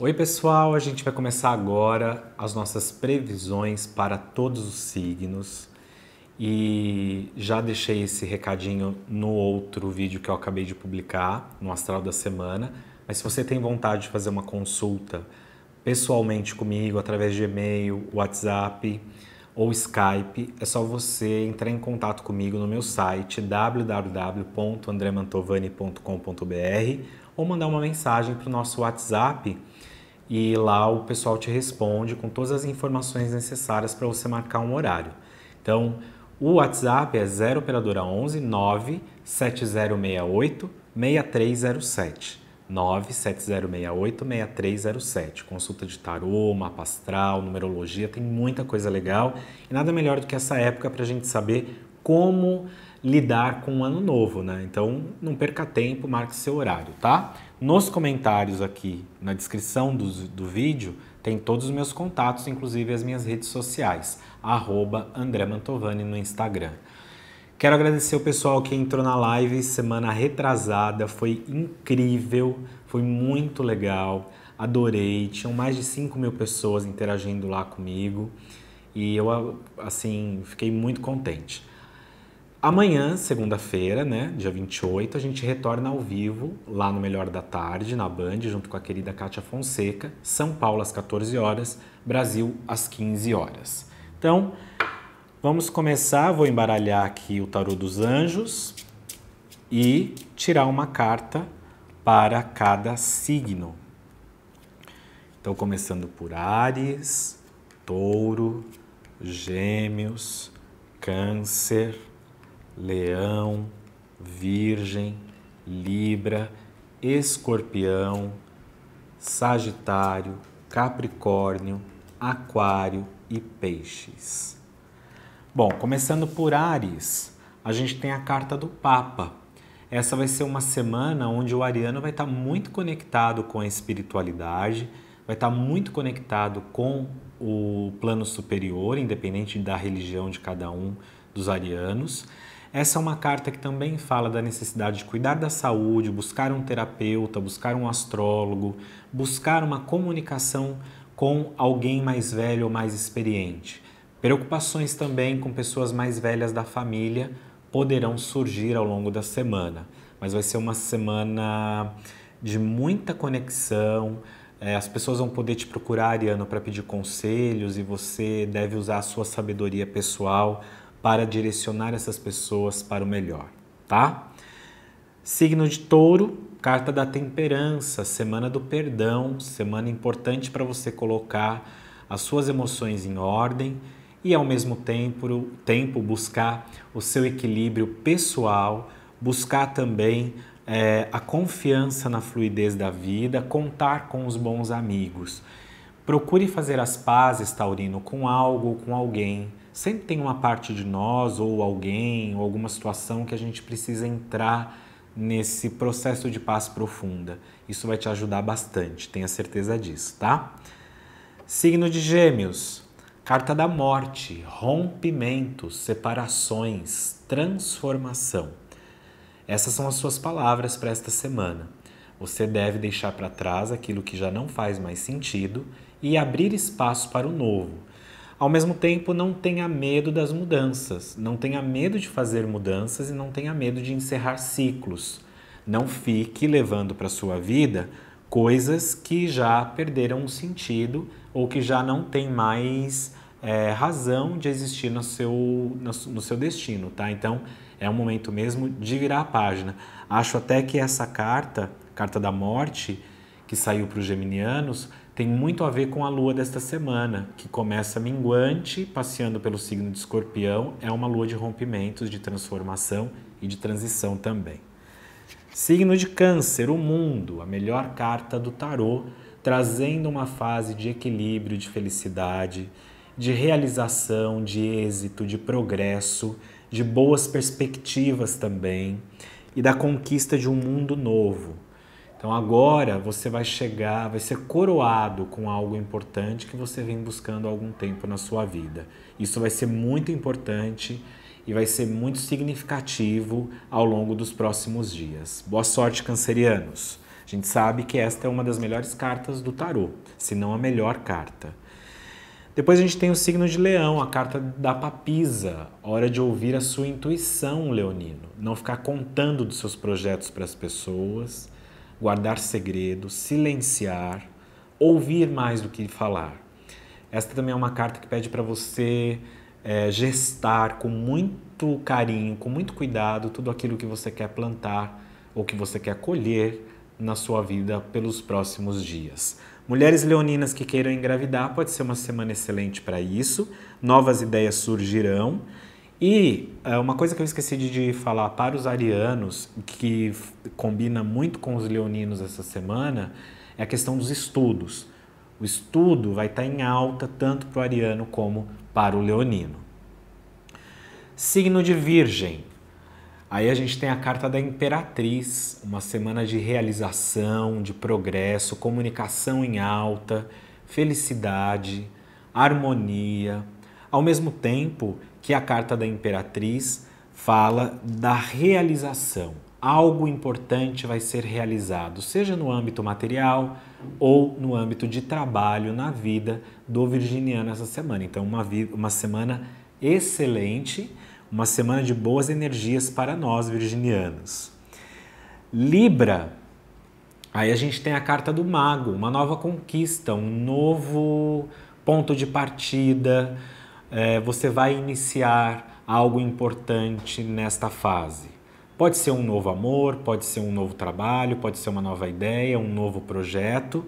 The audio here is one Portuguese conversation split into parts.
Oi, pessoal, a gente vai começar agora as nossas previsões para todos os signos. E já deixei esse recadinho no outro vídeo que eu acabei de publicar, no Astral da Semana. Mas se você tem vontade de fazer uma consulta pessoalmente comigo, através de e-mail, WhatsApp, ou Skype, é só você entrar em contato comigo no meu site www.andremantovani.com.br ou mandar uma mensagem para o nosso WhatsApp e lá o pessoal te responde com todas as informações necessárias para você marcar um horário. Então, o WhatsApp é 0 operadora 11 9 6307. 970686307. Consulta de tarô, mapa astral, numerologia, tem muita coisa legal. E nada melhor do que essa época para a gente saber como lidar com o ano novo, né? Então não perca tempo, marque seu horário, tá? Nos comentários aqui, na descrição do, do vídeo, tem todos os meus contatos, inclusive as minhas redes sociais, arroba André Mantovani no Instagram. Quero agradecer o pessoal que entrou na live semana retrasada, foi incrível, foi muito legal, adorei. Tinham mais de 5 mil pessoas interagindo lá comigo e eu, assim, fiquei muito contente. Amanhã, segunda-feira, né, dia 28, a gente retorna ao vivo lá no Melhor da Tarde, na Band, junto com a querida Kátia Fonseca, São Paulo às 14 horas, Brasil às 15 horas. Então, Vamos começar, vou embaralhar aqui o tarô dos anjos e tirar uma carta para cada signo. Então, começando por Ares, Touro, Gêmeos, Câncer, Leão, Virgem, Libra, Escorpião, Sagitário, Capricórnio, Aquário e Peixes. Bom, começando por Ares, a gente tem a carta do Papa. Essa vai ser uma semana onde o ariano vai estar tá muito conectado com a espiritualidade, vai estar tá muito conectado com o plano superior, independente da religião de cada um dos arianos. Essa é uma carta que também fala da necessidade de cuidar da saúde, buscar um terapeuta, buscar um astrólogo, buscar uma comunicação com alguém mais velho ou mais experiente. Preocupações também com pessoas mais velhas da família poderão surgir ao longo da semana, mas vai ser uma semana de muita conexão. Eh, as pessoas vão poder te procurar, Ariano, para pedir conselhos e você deve usar a sua sabedoria pessoal para direcionar essas pessoas para o melhor, tá? Signo de Touro, carta da temperança, semana do perdão, semana importante para você colocar as suas emoções em ordem e, ao mesmo tempo, tempo buscar o seu equilíbrio pessoal, buscar também é, a confiança na fluidez da vida, contar com os bons amigos. Procure fazer as pazes, Taurino, com algo ou com alguém. Sempre tem uma parte de nós, ou alguém, ou alguma situação que a gente precisa entrar nesse processo de paz profunda. Isso vai te ajudar bastante, tenha certeza disso, tá? Signo de Gêmeos. Carta da morte, rompimentos, separações, transformação. Essas são as suas palavras para esta semana. Você deve deixar para trás aquilo que já não faz mais sentido e abrir espaço para o novo. Ao mesmo tempo, não tenha medo das mudanças, não tenha medo de fazer mudanças e não tenha medo de encerrar ciclos. Não fique levando para sua vida coisas que já perderam o sentido ou que já não têm mais é, razão de existir no seu, no, no, seu destino, tá? Então é um momento mesmo de virar a página. Acho até que essa carta, carta da morte, que saiu para os geminianos, tem muito a ver com a lua desta semana, que começa minguante, passeando pelo signo de escorpião, é uma lua de rompimentos, de transformação e de transição também. Signo de Câncer, o mundo, a melhor carta do tarô, trazendo uma fase de equilíbrio, de felicidade, de realização, de êxito, de progresso, de boas perspectivas também e da conquista de um mundo novo. Então agora você vai chegar, vai ser coroado com algo importante que você vem buscando há algum tempo na sua vida. Isso vai ser muito importante e vai ser muito significativo ao longo dos próximos dias. Boa sorte, cancerianos! A gente sabe que esta é uma das melhores cartas do tarô, se não a melhor carta. Depois a gente tem o signo de Leão, a carta da papisa. Hora de ouvir a sua intuição, Leonino. Não ficar contando dos seus projetos para as pessoas, guardar segredo, silenciar, ouvir mais do que falar. Esta também é uma carta que pede para você é, gestar com muito carinho, com muito cuidado, tudo aquilo que você quer plantar ou que você quer colher na sua vida pelos próximos dias. Mulheres leoninas que queiram engravidar, pode ser uma semana excelente para isso. Novas ideias surgirão. E eh, uma coisa que eu esqueci de falar para os arianos, que combina muito com os leoninos essa semana, é a questão dos estudos. O estudo vai estar tá em alta tanto para o ariano como para o leonino. Signo de Virgem. Aí a gente tem a carta da Imperatriz, uma semana de realização, de progresso, comunicação em alta, felicidade, harmonia. Ao mesmo tempo que a carta da Imperatriz fala da realização. Algo importante vai ser realizado, seja no âmbito material ou no âmbito de trabalho na vida do virginiano essa semana. Então, uma, uma semana excelente uma semana de boas energias para nós virginianos. Libra, aí a gente tem a carta do Mago, uma nova conquista, um novo ponto de partida. É, você vai iniciar algo importante nesta fase. Pode ser um novo amor, pode ser um novo trabalho, pode ser uma nova ideia, um novo projeto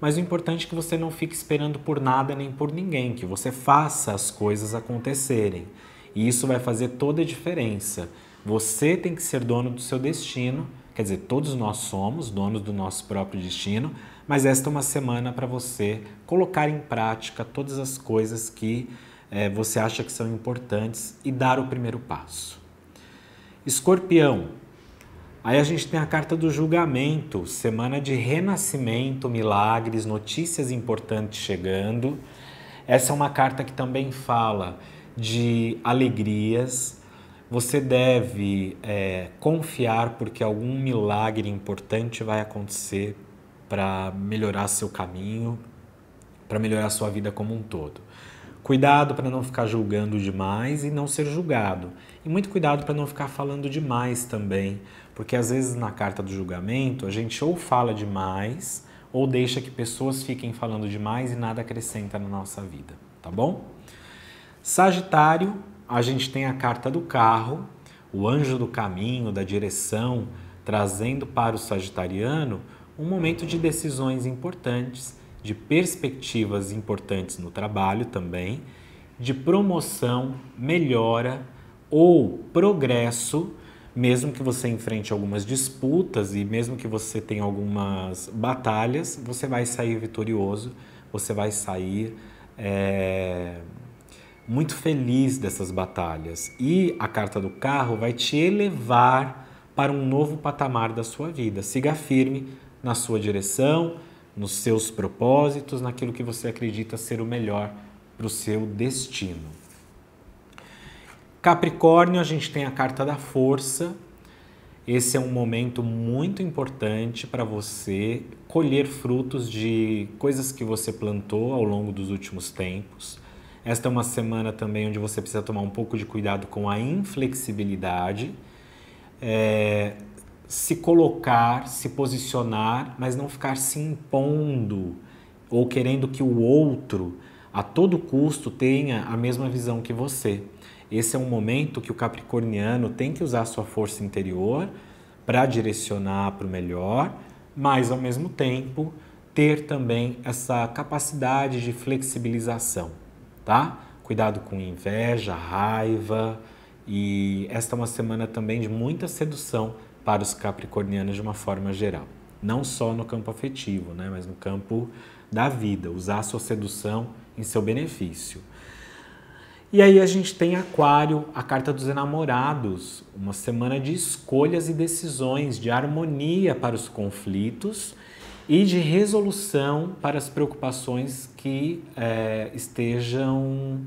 mas o importante é que você não fique esperando por nada nem por ninguém, que você faça as coisas acontecerem. E isso vai fazer toda a diferença. Você tem que ser dono do seu destino, quer dizer, todos nós somos donos do nosso próprio destino, mas esta é uma semana para você colocar em prática todas as coisas que é, você acha que são importantes e dar o primeiro passo. Escorpião. Aí a gente tem a carta do julgamento, semana de renascimento, milagres, notícias importantes chegando. Essa é uma carta que também fala de alegrias. Você deve é, confiar porque algum milagre importante vai acontecer para melhorar seu caminho, para melhorar sua vida como um todo. Cuidado para não ficar julgando demais e não ser julgado. E muito cuidado para não ficar falando demais também, porque às vezes na carta do julgamento a gente ou fala demais ou deixa que pessoas fiquem falando demais e nada acrescenta na nossa vida, tá bom? Sagitário, a gente tem a carta do carro, o anjo do caminho, da direção, trazendo para o sagitariano um momento de decisões importantes, de perspectivas importantes no trabalho também, de promoção, melhora ou progresso, mesmo que você enfrente algumas disputas e mesmo que você tenha algumas batalhas, você vai sair vitorioso, você vai sair é, muito feliz dessas batalhas. E a carta do carro vai te elevar para um novo patamar da sua vida. Siga firme na sua direção, nos seus propósitos, naquilo que você acredita ser o melhor para o seu destino. Capricórnio, a gente tem a carta da força. Esse é um momento muito importante para você colher frutos de coisas que você plantou ao longo dos últimos tempos esta é uma semana também onde você precisa tomar um pouco de cuidado com a inflexibilidade, é, se colocar, se posicionar, mas não ficar se impondo ou querendo que o outro a todo custo tenha a mesma visão que você. Esse é um momento que o capricorniano tem que usar sua força interior para direcionar para o melhor, mas ao mesmo tempo ter também essa capacidade de flexibilização tá? Cuidado com inveja, raiva. E esta é uma semana também de muita sedução para os capricornianos de uma forma geral. Não só no campo afetivo, né? mas no campo da vida. Usar a sua sedução em seu benefício. E aí a gente tem Aquário, a carta dos enamorados, uma semana de escolhas e decisões, de harmonia para os conflitos e de resolução para as preocupações que é, estejam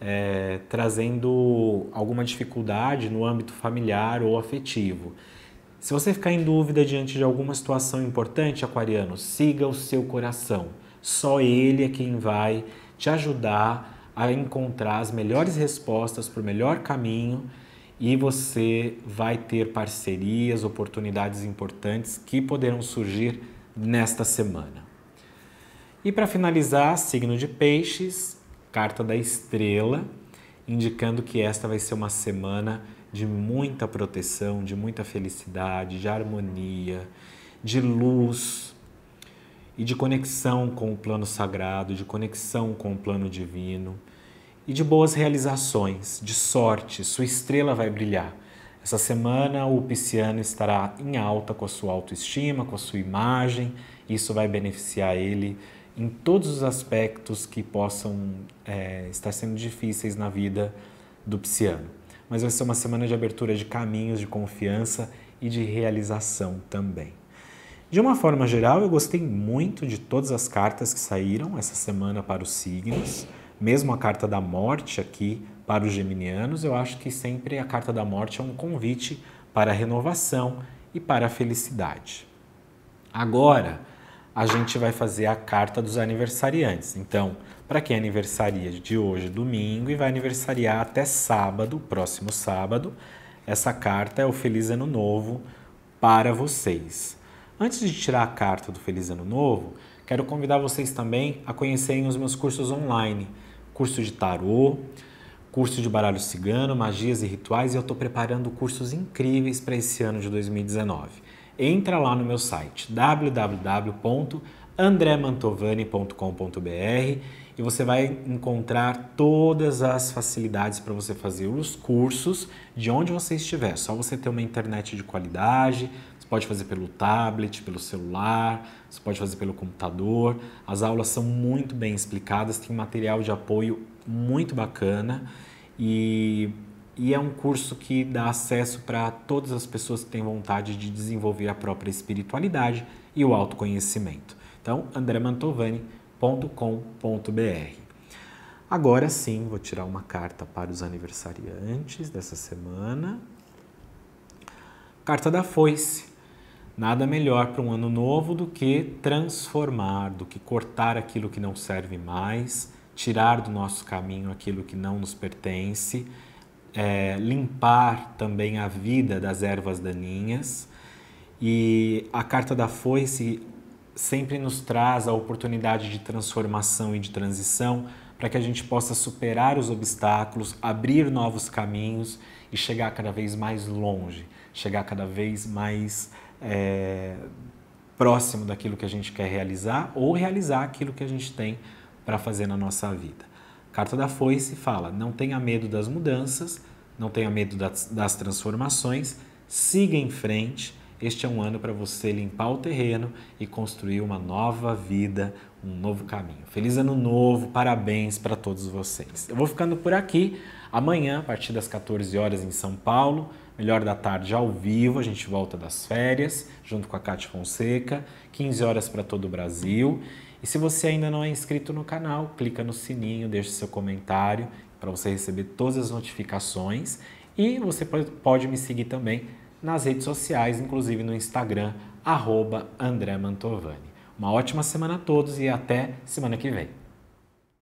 é, trazendo alguma dificuldade no âmbito familiar ou afetivo. Se você ficar em dúvida diante de alguma situação importante, aquariano, siga o seu coração. Só ele é quem vai te ajudar a encontrar as melhores respostas para o melhor caminho e você vai ter parcerias, oportunidades importantes que poderão surgir nesta semana. E para finalizar, signo de Peixes, carta da estrela, indicando que esta vai ser uma semana de muita proteção, de muita felicidade, de harmonia, de luz e de conexão com o plano sagrado, de conexão com o plano divino e de boas realizações, de sorte. Sua estrela vai brilhar essa semana o pisciano estará em alta com a sua autoestima, com a sua imagem, isso vai beneficiar ele em todos os aspectos que possam é, estar sendo difíceis na vida do pisciano. Mas vai ser uma semana de abertura de caminhos, de confiança e de realização também. De uma forma geral, eu gostei muito de todas as cartas que saíram essa semana para os signos, mesmo a carta da morte aqui para os geminianos, eu acho que sempre a carta da morte é um convite para a renovação e para a felicidade. Agora, a gente vai fazer a carta dos aniversariantes. Então, para quem aniversaria de hoje, domingo, e vai aniversariar até sábado, próximo sábado, essa carta é o Feliz Ano Novo para vocês. Antes de tirar a carta do Feliz Ano Novo, quero convidar vocês também a conhecerem os meus cursos online, curso de tarô, curso de baralho cigano, magias e rituais, e eu estou preparando cursos incríveis para esse ano de 2019. Entra lá no meu site www.andremantovani.com.br e você vai encontrar todas as facilidades para você fazer os cursos de onde você estiver. Só você ter uma internet de qualidade, você pode fazer pelo tablet, pelo celular, você pode fazer pelo computador. As aulas são muito bem explicadas, tem material de apoio muito bacana e, e é um curso que dá acesso para todas as pessoas que têm vontade de desenvolver a própria espiritualidade e o autoconhecimento. Então, andremantovani.com.br. Agora sim, vou tirar uma carta para os aniversariantes dessa semana. Carta da foice. Nada melhor para um ano novo do que transformar, do que cortar aquilo que não serve mais tirar do nosso caminho aquilo que não nos pertence, é, limpar também a vida das ervas daninhas. E a carta da foice sempre nos traz a oportunidade de transformação e de transição para que a gente possa superar os obstáculos, abrir novos caminhos e chegar cada vez mais longe, chegar cada vez mais é, próximo daquilo que a gente quer realizar ou realizar aquilo que a gente tem para fazer na nossa vida. carta da Foice fala: não tenha medo das mudanças, não tenha medo das, das transformações, siga em frente. Este é um ano para você limpar o terreno e construir uma nova vida, um novo caminho. Feliz ano novo, parabéns para todos vocês. Eu vou ficando por aqui. Amanhã, a partir das 14 horas em São Paulo, melhor da tarde ao vivo, a gente volta das férias, junto com a Cátia Fonseca, 15 horas para todo o Brasil. E se você ainda não é inscrito no canal, clica no sininho, deixa seu comentário para você receber todas as notificações. E você pode me seguir também nas redes sociais, inclusive no Instagram, arroba André Mantovani. Uma ótima semana a todos e até semana que vem.